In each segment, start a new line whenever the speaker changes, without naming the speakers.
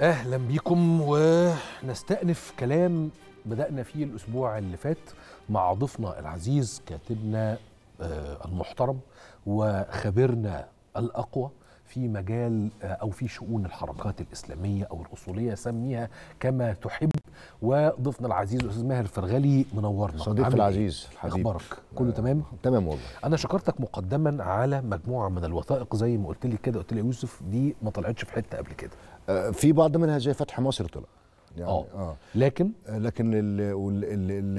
اهلا بيكم ونستأنف كلام بدأنا فيه الأسبوع اللي فات مع ضيفنا العزيز كاتبنا آه، المحترم وخبرنا الأقوى في مجال آه، أو في شؤون الحركات الإسلامية أو الأصولية سميها كما تحب وضيفنا العزيز أستاذ ماهر فرغلي منورنا صديقي إيه؟ العزيز الحبيب أخبارك كله آه، تمام؟ تمام والله أنا شكرتك مقدما على مجموعة من الوثائق زي ما قلت لي كده قلت لي يا يوسف
دي ما طلعتش في حتة قبل كده آه في بعض منها زي فتح مصر طلع يعني اه, آه. لكن آه، لكن ال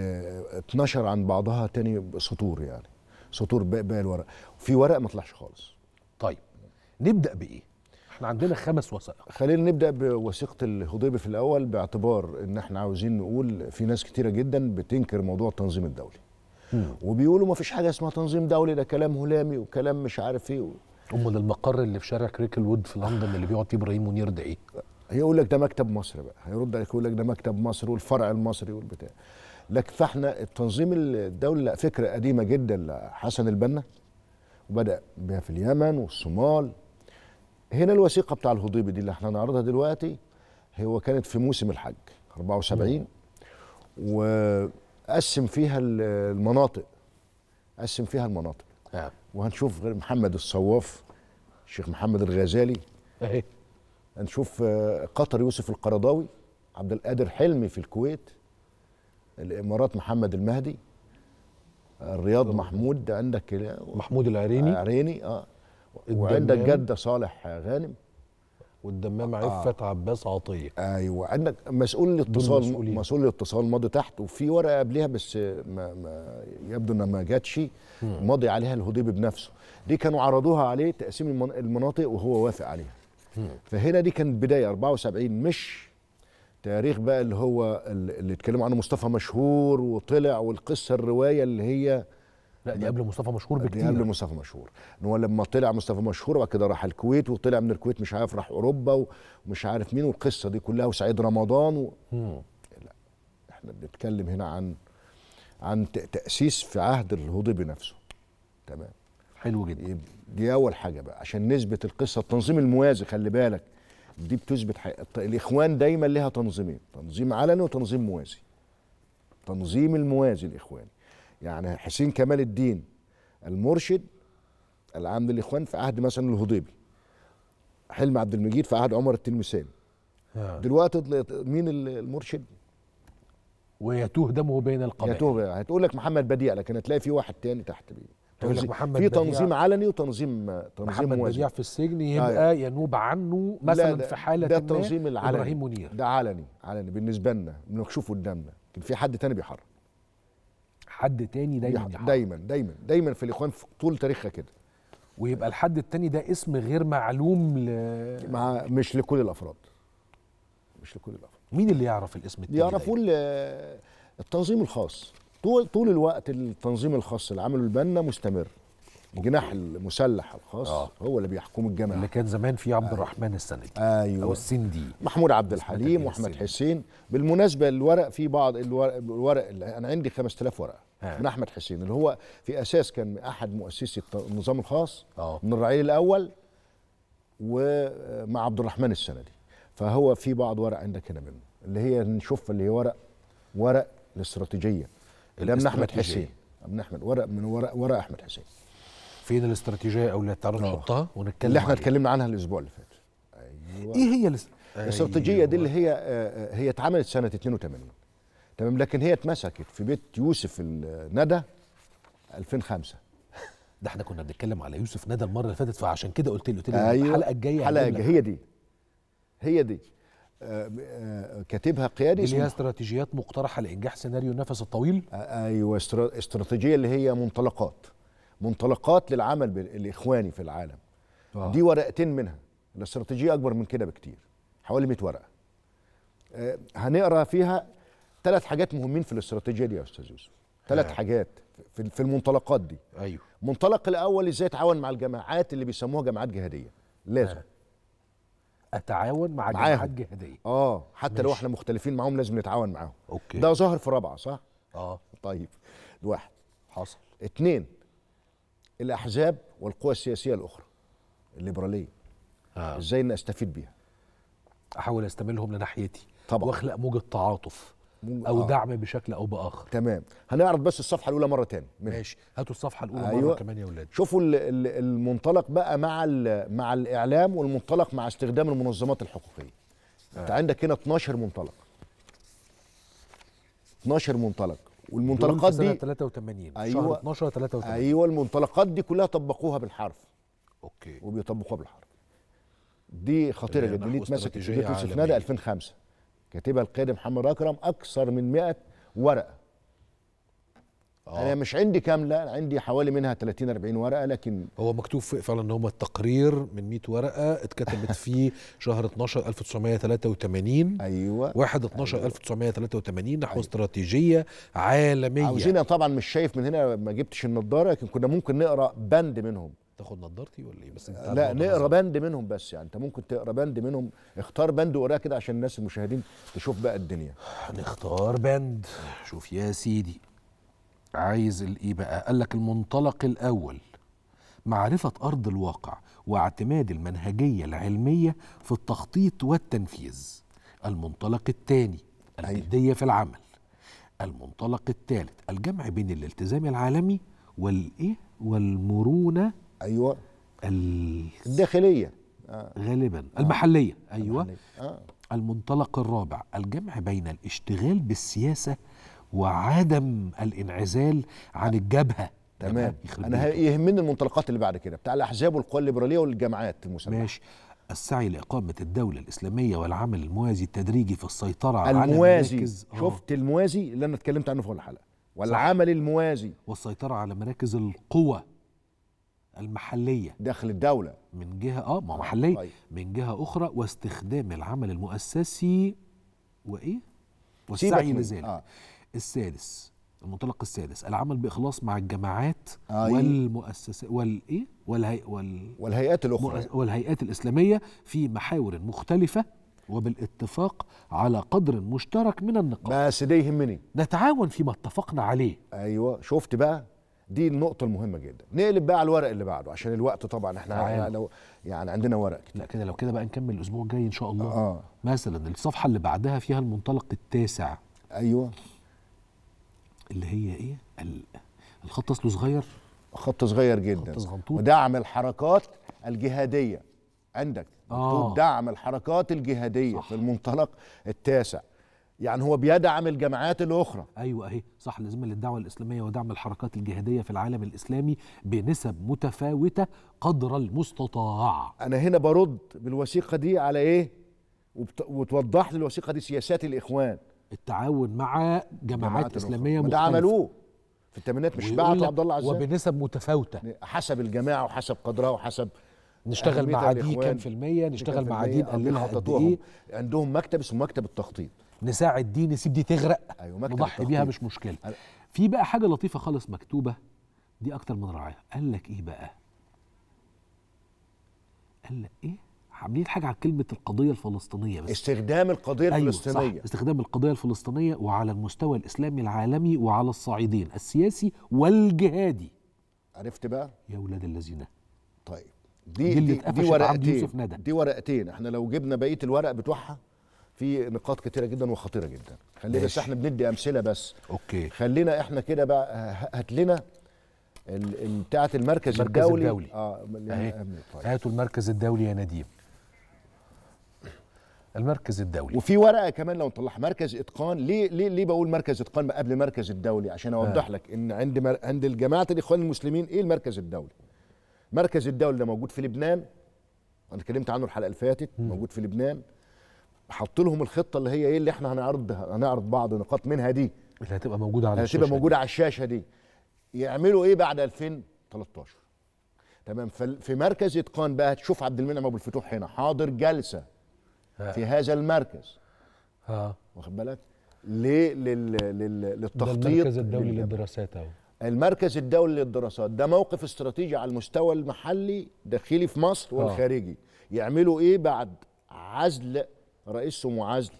اتنشر عن بعضها تاني سطور يعني سطور باقي الورق في ورق ما طلعش خالص نبدا بايه احنا عندنا خمس وثائق خلينا نبدا بوثيقه الهضيبه في الاول باعتبار ان احنا عاوزين نقول في ناس كتيره جدا بتنكر موضوع التنظيم الدولي مم. وبيقولوا ما فيش حاجه اسمها تنظيم دولي ده كلام هلامي وكلام مش عارف ايه و... امال المقر اللي في شارع وود في لندن اللي بيقعد فيه ابراهيم منير ده ايه هيقول لك ده مكتب مصر بقى هيرد عليك يقول لك ده مكتب مصر والفرع المصري والبتاع لكن فاحنا التنظيم الدولي لا فكره قديمه جدا لحسن البنا وبدا بها في اليمن والصومال هنا الوثيقه بتاع الهضيبي دي اللي احنا هنعرضها دلوقتي هو كانت في موسم الحج 74 وقسم فيها المناطق قسم فيها المناطق نعم. وهنشوف غير محمد الصواف الشيخ محمد الغزالي اهي هنشوف آه، قطر يوسف القرضاوي عبد القادر حلمي في الكويت الامارات محمد المهدي الرياض محمود عندك محمود العريني عريني اه وعندك جده صالح غانم والدمام آه. عفت عباس عطيه ايوه عندك مسؤول الاتصال مسؤول الاتصال ماضي تحت وفي ورقه قبلها بس ما, ما يبدو انها ما جاتش ماضي عليها الهضيب بنفسه دي كانوا عرضوها عليه تقسيم المناطق وهو وافق عليها مم. فهنا دي كانت بدايه 74 مش تاريخ بقى اللي هو اللي اتكلموا عنه مصطفى مشهور وطلع والقصه الروايه اللي هي لا دي قبل مصطفى مشهور بكتير دي قبل مصطفى مشهور ان هو لما طلع مصطفى مشهور وبعد كده راح الكويت وطلع من الكويت مش عارف راح اوروبا ومش عارف مين والقصه دي كلها وسعيد رمضان و... لا احنا بنتكلم هنا عن عن تاسيس في عهد الهضي بنفسه تمام حلو جدا دي اول حاجه بقى عشان نثبت القصه التنظيم الموازي خلي بالك دي بتثبت حقيقة. الاخوان دايما لها تنظيمين تنظيم علني وتنظيم موازي تنظيم الموازي الاخوان يعني حسين كمال الدين المرشد العام للاخوان في عهد مثلا الهضيبي حلم عبد المجيد في عهد عمر التلمساني آه. دلوقتي مين المرشد ويتوه دمه بين القبائل يتوه هتقول لك محمد بديع لكن هتلاقي في واحد تاني تحت بيه تنزي... محمد في تنظيم علني وتنظيم تنظيم محمد بديع في السجن يبقى آه. ينوب عنه مثلا في حاله ده التنظيم العلني ابراهيم منير ده علني علني بالنسبه لنا بنشوفه قدامنا لكن في حد تاني بيحرك حد تاني دايما يحضر. دايما دايما دايما في الاخوان في طول تاريخها كده ويبقى الحد التاني ده اسم غير معلوم
ل...
مع مش لكل الافراد مش لكل الافراد مين اللي يعرف الاسم التاني يعرفوه التنظيم الخاص طول طول الوقت التنظيم الخاص اللي عمله البنا مستمر الجناح المسلح الخاص آه. هو اللي بيحكم الجماعه اللي كان زمان في عبد آه. الرحمن آه. السندي ايوه او السندي محمود عبد الحليم إيه واحمد حسين بالمناسبه الورق في بعض الورق, الورق انا عندي 5000 ورقه آه. من احمد حسين اللي هو في اساس كان احد مؤسسي النظام الخاص أوه. من الرعيل الاول ومع عبد الرحمن السندي فهو في بعض ورق عندك هنا منه اللي هي نشوف اللي هي ورق ورق الاستراتيجيه اللي من احمد حسين من احمد ورق من ورق ورق احمد حسين فين الاستراتيجيه او اللي تعرف آه. تحطها ونتكلم اللي احنا اتكلمنا عنها الاسبوع اللي فات أيوة. ايه هي الاستراتيجيه أيوة. دي اللي أيوة. هي آه، آه، هي اتعملت سنه 82 تمام لكن هي اتمسكت في بيت يوسف الندى 2005 ده احنا كنا بنتكلم على يوسف ندى المره اللي فاتت فعشان كده قلت لي قلت لي أيوة الحلقه الجايه الحلقه الجايه هي دي هي دي آه، آه، كاتبها قيادي اللي هي استراتيجيات مقترحه لانجاح سيناريو النفس الطويل آه، ايوه استراتيجيه اللي هي منطلقات منطلقات للعمل الاخواني في العالم آه. دي ورقتين منها الاستراتيجيه اكبر من كده بكتير حوالي 100 ورقه هنقرا فيها ثلاث حاجات مهمين في الاستراتيجيه دي يا استاذ يوسف ثلاث آه. حاجات في المنطلقات دي ايوه المنطلق الاول ازاي اتعاون مع الجماعات اللي بيسموها جماعات جهاديه لازم آه. اتعاون مع جماعات جهاديه اه حتى ماشي. لو احنا مختلفين معاهم لازم نتعاون معاهم اوكي ده ظاهر في رابعه صح اه طيب واحد حصل اثنين الاحزاب والقوى السياسيه الاخرى الليبراليه آه. ازاي نستفيد استفيد بيها احاول استملهم لناحيتي طبعا واخلق موجه تعاطف او آه. دعم بشكل او باخر تمام هنعرض بس الصفحه الاولى مره تاني منها. ماشي هاتوا الصفحه الاولى أيوة. مره كمان يا اولاد شوفوا المنطلق بقى مع مع الاعلام والمنطلق مع استخدام المنظمات الحقوقيه آه. انت عندك هنا 12 منطلق 12 منطلق والمنطلقات دي سنة
83 أيوة شهر 12
83 ايوه المنطلقات دي كلها طبقوها بالحرف اوكي وبيطبقوها بالحرف دي خطيره جدا دي اتمسكت شهير يوسف نادى 2005 كاتبها القيادي محمد اكرم اكثر من 100 ورقه آه. انا مش عندي كامله عندي حوالي منها 30 40 ورقه لكن هو مكتوب فعلا ان هو التقرير من 100 ورقه اتكتبت
في شهر 12 1983 ايوه 1 12 أيوة. 1983
نحو أيوة. استراتيجيه عالميه عاوزين طبعا مش شايف من هنا ما جبتش النضاره لكن كنا ممكن نقرا بند منهم
تاخد نضارتي ولا ايه بس لا نقرا
بند منهم بس يعني انت ممكن تقرا بند منهم اختار بند وقراه كده عشان الناس المشاهدين تشوف بقى الدنيا نختار
بند شوف يا سيدي عايز الايه بقى قال لك المنطلق الاول معرفه ارض الواقع واعتماد المنهجيه العلميه في التخطيط والتنفيذ المنطلق الثاني أيوه. الجديه في العمل المنطلق الثالث الجمع بين الالتزام العالمي والايه والمرونه ايوه الداخليه آه. غالبا آه. المحليه ايوه المحلية. آه. المنطلق الرابع الجمع بين الاشتغال
بالسياسه وعدم الانعزال عن آه. الجبهه تمام انا يهمني المنطلقات اللي بعد كده بتاع الاحزاب والقوى الليبراليه والجامعات المسلحه ماشي السعي
لإقامة الدولة الإسلامية والعمل الموازي التدريجي في السيطرة الموازي. على مراكز آه. شفت الموازي
اللي أنا اتكلمت عنه في أول حلقة
والعمل الموازي والسيطرة على مراكز القوى المحليه داخل الدوله من جهه اه ما محليه طيب. من جهه اخرى واستخدام العمل المؤسسي وايه والسعي لذلك آه. السادس المنطلق السادس العمل باخلاص مع الجماعات آه والمؤسسات والايه والهي وال والهيئات الاخرى والهيئات الاسلاميه في محاور مختلفه وبالاتفاق على قدر مشترك من النقاط بس
ده يهمني نتعاون فيما اتفقنا عليه ايوه شفت بقى دي النقطة المهمة جدا نقلب بقى على الورق اللي بعده عشان الوقت طبعا احنا يعني لو يعني عندنا ورق كتير. لا كده لو كده بقى نكمل الأسبوع الجاي إن شاء الله آه. مثلا الصفحة اللي بعدها فيها المنطلق التاسع أيوه اللي هي إيه؟ الخط أصله صغير خط صغير جدا خط ودعم الحركات الجهادية عندك آه. دعم الحركات الجهادية صح. في المنطلق التاسع يعني هو بيدعم الجماعات الاخرى
ايوه اهي صح لازم للدعوه الاسلاميه ودعم الحركات الجهاديه في العالم الاسلامي
بنسب متفاوته قدر المستطاع انا هنا برد بالوثيقه دي على ايه وبت... وتوضح لي الوثيقه دي سياسات الاخوان التعاون مع جماعات اسلاميه مختلفه ده عملوه في الثمانينات مش بعت عبد الله عزام وبنسب متفاوته حسب الجماعه وحسب قدرها وحسب نشتغل مع دي كام في المية نشتغل مع دي نقللها قد ايه عندهم مكتب اسمه مكتب التخطيط نساعد دي نسيب دي تغرق
أيوة نضحي بيها مش مشكله في بقى حاجه لطيفه خالص مكتوبه دي اكتر من رائعه قال لك ايه بقى قال لك ايه عاملين حاجه على كلمه القضيه الفلسطينيه بس استخدام القضيه أيوة الفلسطينيه صح. استخدام القضيه الفلسطينيه وعلى المستوى الاسلامي العالمي وعلى الصعيدين السياسي والجهادي
عرفت بقى يا اولاد الذين طيب دي دي, دي, دي ورقتين دي ورقتين احنا لو جبنا بقيه الورق بتوعها في نقاط كتيره جدا وخطيره جدا خلينا بس احنا بندي امثله بس اوكي خلينا احنا كده بقى هات لنا بتاعه المركز, المركز الدولي, الدولي. اه, آه، طيب. هاتوا المركز الدولي يا نديم المركز الدولي وفي ورقه كمان لو نطلعها مركز اتقان ليه ليه ليه بقول مركز اتقان قبل المركز الدولي عشان آه. اوضح آه. لك ان عند مر... عند الجماعه الاخوان المسلمين ايه المركز الدولي المركز الدولي ده موجود في لبنان انا اتكلمت عنه الحلقه اللي فاتت موجود في لبنان حط لهم الخطه اللي هي ايه اللي احنا هنعرضها هنعرض بعض نقاط منها دي اللي هتبقى موجوده على الشاشه هتبقى موجوده على الشاشه دي يعملوا ايه بعد 2013 تمام في مركز اتقان بقى هتشوف عبد المنعم ابو الفتوح هنا حاضر جلسه ها. في هذا المركز ها واخد بالك ليه لل... لل... للتخطيط المركز الدولي
للدراسات اهو
المركز الدولي للدراسات ده موقف استراتيجي على المستوى المحلي داخلي في مصر آه. والخارجي يعملوا ايه بعد عزل رئيسهم وعزل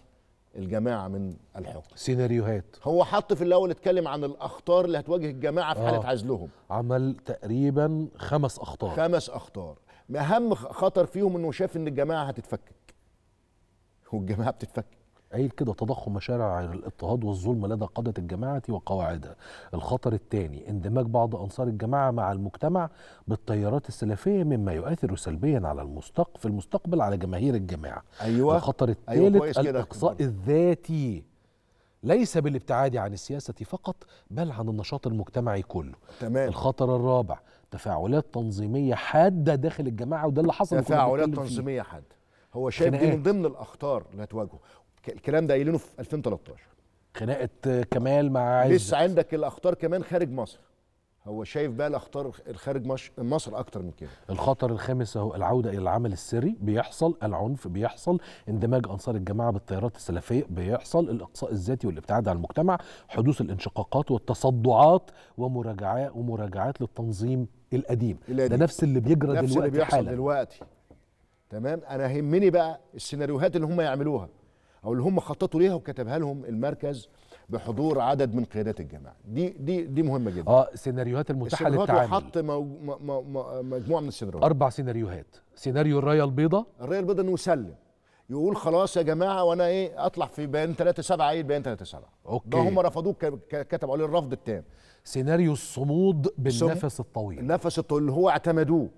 الجماعه من الحكم سيناريوهات هو حط في الاول اتكلم عن الاخطار اللي هتواجه الجماعه في آه. حاله عزلهم عمل تقريبا خمس اخطار خمس اخطار اهم خطر فيهم انه شاف ان الجماعه هتتفكك والجماعه بتتفكك قايل كده تضخم مشارع الاضطهاد
والظلم لدى قادة الجماعة وقواعدها الخطر الثاني اندماج بعض أنصار الجماعة مع المجتمع بالتيارات السلفية مما يؤثر سلبيا على المستقبل في المستقبل على جماهير الجماعة أيوة الخطر أيوة، الثالث أيوة الإقصاء الذاتي ليس بالابتعاد عن السياسة فقط بل عن النشاط المجتمعي كله تمام. الخطر الرابع تفاعلات تنظيمية حادة داخل الجماعة وده اللي حصل تفاعلات تنظيمية
حادة هو شايف دي من ضمن الاخطار اللي هتواجهه الكلام ده قايلينه في 2013 خناقه كمال مع عزت لسه عندك الاخطار كمان خارج مصر هو شايف بقى الاخطار خارج مصر اكتر من كده
الخطر الخامس اهو العوده الى العمل السري بيحصل العنف بيحصل اندماج انصار الجماعه بالتيارات السلفيه بيحصل الاقصاء الذاتي والابتعاد عن المجتمع حدوث الانشقاقات والتصدعات ومراجعات ومراجعات للتنظيم القديم,
القديم. ده نفس اللي بيجرى نفس دلوقتي اللي بيحصل دلوقتي تمام انا يهمني بقى السيناريوهات اللي هم يعملوها او اللي هم خططوا ليها وكتبها لهم المركز بحضور عدد من قيادات الجماعه دي دي دي مهمه جدا اه السيناريوهات المتاحه للتعامل حط مجموعه من السيناريوهات اربع سيناريوهات سيناريو الرايه البيضاء الرايه البيضاء انه يسلم يقول خلاص يا جماعه وانا ايه اطلع في بيان 3 7 ايه بيان 3 7 اوكي ده هم رفضوه كتبوا عليه الرفض التام سيناريو الصمود بالنفس الطويل النفس الطويل اللي هو اعتمدوه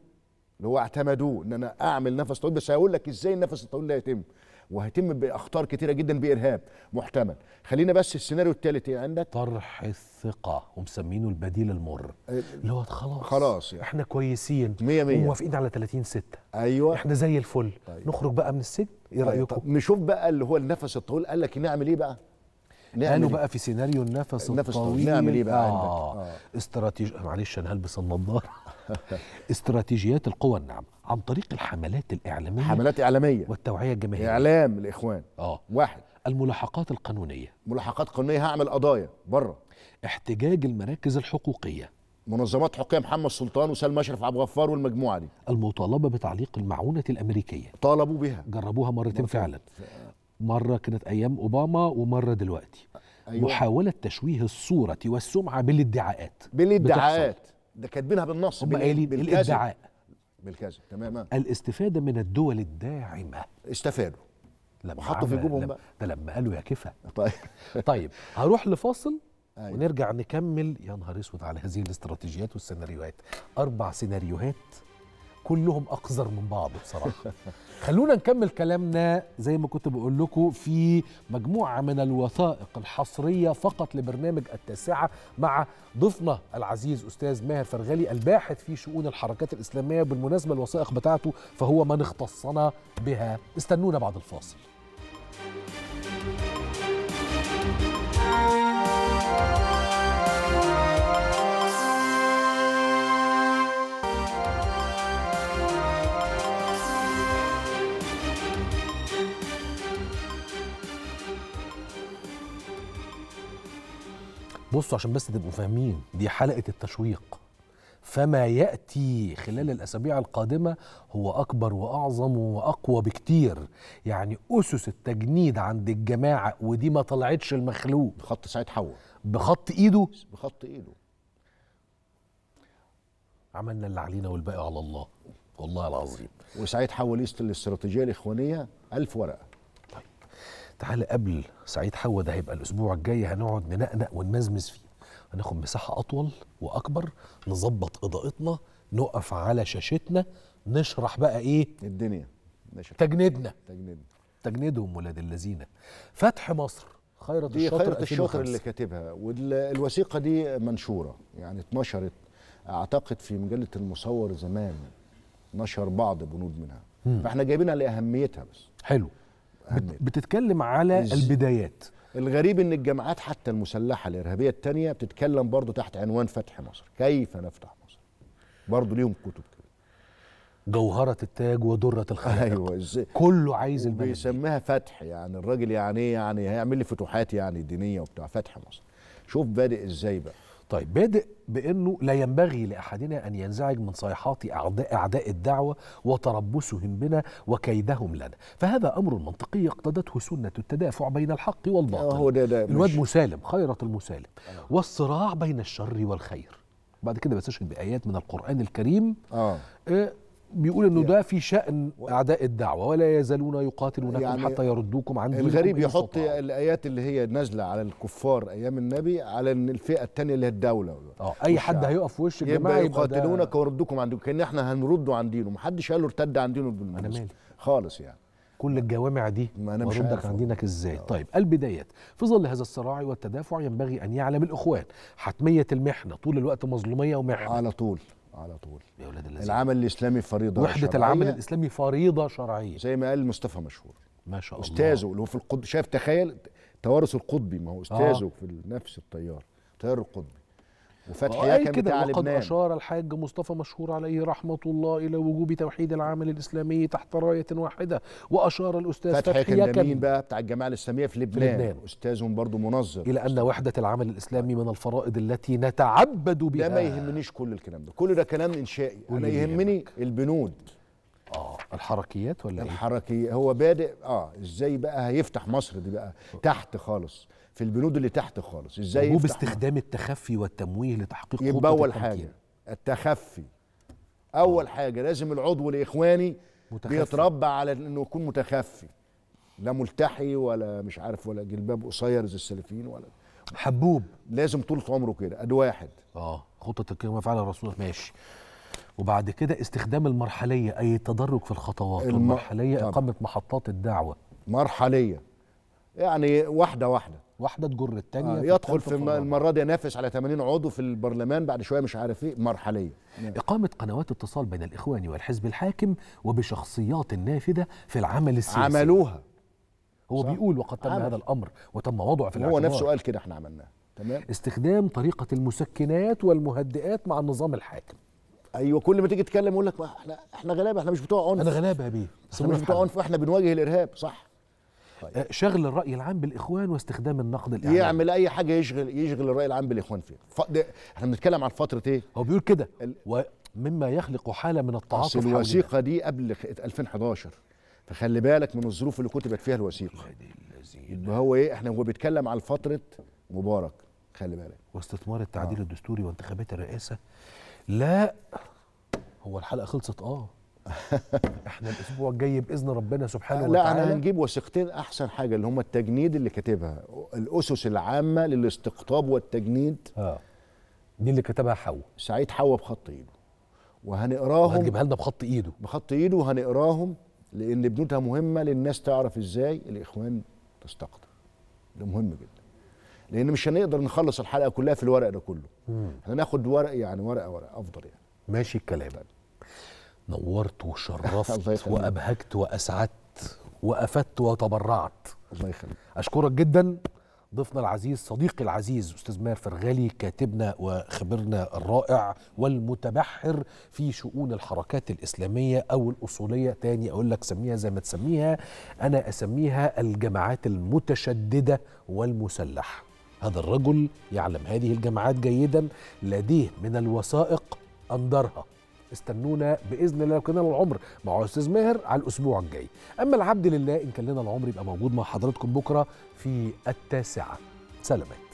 اللي هو اعتمدوه ان انا اعمل نفس طويل بس هيقول لك ازاي النفس الطويل ده يتم وهيتم باخطار كتيره جدا بارهاب محتمل خلينا بس السيناريو الثالث ايه يعني عندك طرح
الثقه ومسمينه البديل المر
اللي هو خلاص خلاص يعني. احنا كويسين 100 100 وموافقين على 30 6 ايوه احنا زي الفل طيب. نخرج بقى من السجن ايه طيب، طيب. رايكم طيب. نشوف بقى اللي هو النفس الطويل قال لك نعمل ايه بقى قالوا إيه؟ بقى في
سيناريو النفس, النفس الطويل نعمل ايه بقى آه. عندك؟ آه. استراتيجي معلش انا هلبس النضاره استراتيجيات القوى الناعمه عن طريق الحملات الاعلاميه حملات اعلاميه
والتوعيه الجماهيريه اعلام الاخوان اه واحد الملاحقات القانونيه ملاحقات قانونيه هعمل قضايا بره احتجاج المراكز الحقوقيه منظمات حقوقيه محمد سلطان وسلمى اشرف عبد الغفار والمجموعه دي المطالبه بتعليق المعونه الامريكيه طالبوا بها
جربوها مرتين فعلا مره كانت ايام اوباما ومره دلوقتي أيوة. محاوله تشويه الصوره والسمعه بالادعاءات بالادعاءات بتحصل.
ده كاتبينها بالنص هم قايلين إيه الادعاء بالكذب تماما
الاستفاده من الدول الداعمه استفادوا لما حطوا في جيبهم بقى ده لما قالوا يا كفا طيب طيب هروح لفاصل أيوة. ونرجع نكمل يا نهار اسود على هذه الاستراتيجيات والسيناريوهات اربع سيناريوهات كلهم اقذر من بعض بصراحه خلونا نكمل كلامنا زي ما كنت بقول لكم في مجموعه من الوثائق الحصريه فقط لبرنامج التاسعه مع ضيفنا العزيز استاذ ماهر فرغلي الباحث في شؤون الحركات الاسلاميه بالمناسبه الوثائق بتاعته فهو من اختصنا بها استنونا بعد الفاصل بصوا عشان بس تبقوا فاهمين دي حلقه التشويق فما ياتي خلال الاسابيع القادمه هو اكبر واعظم واقوى بكتير يعني اسس التجنيد عند الجماعه ودي ما طلعتش المخلوق بخط
سعيد حوا بخط ايده بخط ايده عملنا اللي علينا والباقي على الله والله العظيم وسعيد حوا ليست الاستراتيجيه
الاخوانيه ألف ورقه تعالى قبل سعيد حود هيبقى الاسبوع الجاي هنقعد ننقنق ونمزمز فيه هناخد مساحه اطول واكبر نظبط اضاءتنا نقف على شاشتنا نشرح بقى ايه الدنيا نشرح. تجنيدنا تجنيدنا تجنيدهم ولاد الذين فتح مصر خيرة الشاطر خيرة الشاطر اللي
كاتبها والوثيقة دي منشورة يعني اتنشرت أعتقد في مجلة المصور زمان نشر بعض بنود منها فاحنا جايبينها لأهميتها بس حلو بتتكلم على البدايات الغريب ان الجامعات حتى المسلحه الارهابيه الثانيه بتتكلم برضه تحت عنوان فتح مصر كيف نفتح مصر برضه ليهم كتب كده جوهرة التاج ودرة الخلق أيوة إزاي كله عايز البلد بيسميها فتح يعني الراجل يعني إيه؟ يعني هيعمل لي فتوحات يعني دينية وبتاع فتح مصر شوف بادئ ازاي بقى طيب بادئ بأنه لا ينبغي لأحدنا أن
ينزعج من صيحات أعداء, أعداء الدعوة وتربصهم بنا وكيدهم لنا فهذا أمر منطقي اقتضته سنة التدافع بين الحق والباطل ده ده الواد مسالم خيرة المسالم آه. والصراع بين الشر والخير بعد كده بستشهد بآيات من القرآن الكريم آه, آه، بيقول انه يعني ده في شان اعداء الدعوه ولا يزالون يقاتلونكم يعني حتى يردوكم عن دينكم الغريب يحط
إيه الايات اللي هي نازله على الكفار ايام النبي على ان الفئه الثانيه اللي هي الدوله اه اي حد يعني؟ هيقف في وش الجماعه يبقى يقاتلونك ويردوكم عن دينكم كان احنا هنرد عن دينه محدش قال له ارتد عن دينه انا مالي خالص يعني كل الجوامع دي ما انا مش عارف عن
دينك ازاي آه. طيب
البدايات في ظل هذا الصراع والتدافع
ينبغي ان يعلم الاخوان حتميه المحنه طول الوقت مظلوميه ومحنه على طول
على طول يا ولاد العمل الاسلامي فريضه وحده شرعية. العمل الاسلامي فريضه شرعيه زي ما قال مصطفى مشهور ما شاء الله استاذه اللي هو في القطب شايف تخيل توارث القطبي ما هو استاذه آه. في نفس التيار التيار القطبي وفتحي آه، كان بتاع لبنان وقد أشار
الحاج مصطفى مشهور عليه رحمة الله إلى وجوب توحيد العمل الإسلامي تحت راية واحدة وأشار الأستاذ فتحي كان مين بقى
بتاع الجماعة الإسلامية في لبنان, لبنان. أستاذ برضه منظر إلى أن
وحدة العمل الإسلامي من الفرائض التي نتعبد بها لا ما
يهمنيش كل الكلام ده كل ده كلام إنشائي أنا يهمني البنود اه الحركيات ولا إيه؟ الحركي إيه؟ هو بادئ اه ازاي بقى هيفتح مصر دي بقى تحت خالص في البنود اللي تحت خالص ازاي وجوب استخدام التخفي والتمويه لتحقيق يبقى اول حاجه التخفي اول آه. حاجه لازم العضو الاخواني متخفي. بيتربى على انه يكون متخفي لا ملتحي ولا مش عارف ولا جلباب قصير زي السلفيين ولا حبوب لازم طول عمره كده ادي واحد اه خطه القيامه فعلا الرسول ماشي
وبعد كده استخدام المرحليه اي تدرج في الخطوات الم... المرحليه طبعا. اقامه
محطات الدعوه مرحليه يعني واحده واحده واحده تجر الثانيه آه يدخل في المره دي ينافس على 80 عضو في البرلمان بعد شويه مش عارف ايه مرحليه نعم. نعم.
اقامه قنوات اتصال بين الاخوان والحزب الحاكم وبشخصيات نافذه في العمل السياسي عملوها هو صح؟ بيقول وقد تم عمل. هذا الامر وتم وضعه في الاعتبار هو نفسه قال كده احنا عملناه تمام استخدام طريقه المسكنات والمهدئات مع النظام الحاكم
ايوه كل ما تيجي تتكلم يقول لك احنا احنا غلابه احنا مش بتوع عنف انا غلابه يا بيه احنا مش بتوع عنف احنا بنواجه الارهاب صح
طيب. آه، شغل
الراي العام بالاخوان واستخدام النقد الاعلامي يعمل اي حاجه يشغل يشغل الراي العام بالاخوان فيها ف... احنا بنتكلم عن فتره ايه هو بيقول كده ال... ومما يخلق حاله من التعاطف الوثيقه دي قبل 2011 فخلي بالك من الظروف اللي كتبت فيها الوثيقه ما هو ايه احنا هو بيتكلم على فتره مبارك خلي بالك واستثمار التعديل آه. الدستوري وانتخابات الرئاسه لا
هو الحلقه خلصت اه احنا الاسبوع الجاي باذن ربنا سبحانه وتعالى لا انا هنجيب
وثيقتين احسن حاجه اللي هم التجنيد اللي كاتبها الاسس العامه للاستقطاب والتجنيد اه دي اللي كتبها حوا سعيد حوا بخط ايده وهنقراهم هتجيبها لنا بخط ايده بخط ايده وهنقراهم لان بنودها مهمه للناس تعرف ازاي الاخوان تستقطب ده مهم جدا لان مش هنقدر نخلص الحلقه كلها في الورق ده كله هناخد ورق يعني ورقه ورقه افضل يعني
ماشي الكلام طيب. نورت وشرفت وابهجت واسعدت وافدت وتبرعت الله يخليك اشكرك جدا ضيفنا العزيز صديقي العزيز استاذ ماهر فرغالي كاتبنا وخبرنا الرائع والمتبحر في شؤون الحركات الاسلاميه او الاصوليه تاني اقول لك سميها زي ما تسميها انا اسميها الجماعات المتشدده والمسلحه هذا الرجل يعلم هذه الجماعات جيدا لديه من الوثائق أندرها استنونا باذن الله كان العمر مع استاذ ماهر على الاسبوع الجاي اما العبد لله ان كان لنا العمر يبقى موجود مع حضراتكم بكره في التاسعه سلامات